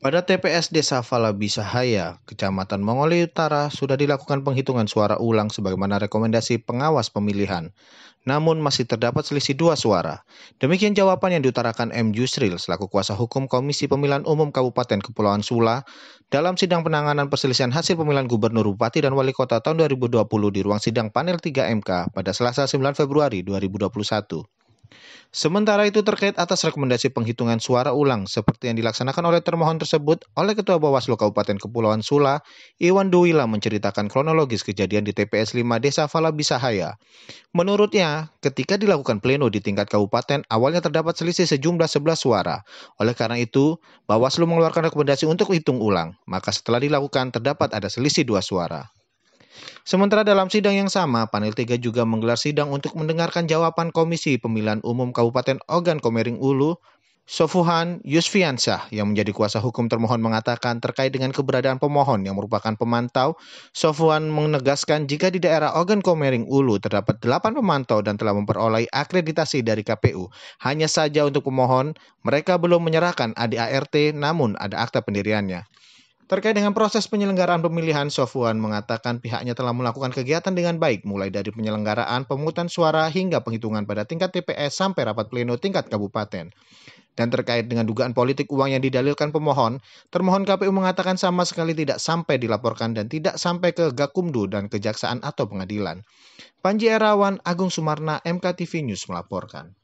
Pada TPS Desa Sahaya, Kecamatan Mongoli Utara, sudah dilakukan penghitungan suara ulang sebagaimana rekomendasi pengawas pemilihan. Namun masih terdapat selisih dua suara. Demikian jawaban yang diutarakan M. Jusril selaku kuasa hukum Komisi Pemilihan Umum Kabupaten Kepulauan Sula dalam sidang penanganan perselisihan hasil pemilihan Gubernur Bupati dan Wali Kota tahun 2020 di ruang sidang panel 3 MK pada Selasa 9 Februari 2021. Sementara itu terkait atas rekomendasi penghitungan suara ulang seperti yang dilaksanakan oleh termohon tersebut oleh Ketua Bawaslu Kabupaten Kepulauan Sula, Iwan Duwila menceritakan kronologis kejadian di TPS 5 Desa Falabisahaya. Menurutnya, ketika dilakukan pleno di tingkat kabupaten, awalnya terdapat selisih sejumlah 11 suara. Oleh karena itu, Bawaslu mengeluarkan rekomendasi untuk hitung ulang. Maka setelah dilakukan, terdapat ada selisih dua suara. Sementara dalam sidang yang sama, panel 3 juga menggelar sidang untuk mendengarkan jawaban Komisi Pemilihan Umum Kabupaten Ogan Komering Ulu Sofuhan Yusfiansyah yang menjadi kuasa hukum termohon mengatakan terkait dengan keberadaan pemohon yang merupakan pemantau, Sofuhan menegaskan jika di daerah Ogan Komering Ulu terdapat 8 pemantau dan telah memperoleh akreditasi dari KPU. Hanya saja untuk pemohon, mereka belum menyerahkan ADART namun ada akta pendiriannya. Terkait dengan proses penyelenggaraan pemilihan, Sofwan mengatakan pihaknya telah melakukan kegiatan dengan baik, mulai dari penyelenggaraan pemungutan suara hingga penghitungan pada tingkat TPS sampai rapat pleno tingkat kabupaten. Dan terkait dengan dugaan politik uang yang didalilkan pemohon, termohon KPU mengatakan sama sekali tidak sampai dilaporkan dan tidak sampai ke Gakumdu dan Kejaksaan atau pengadilan. Panji Erawan, Agung Sumarna, MKTV News melaporkan.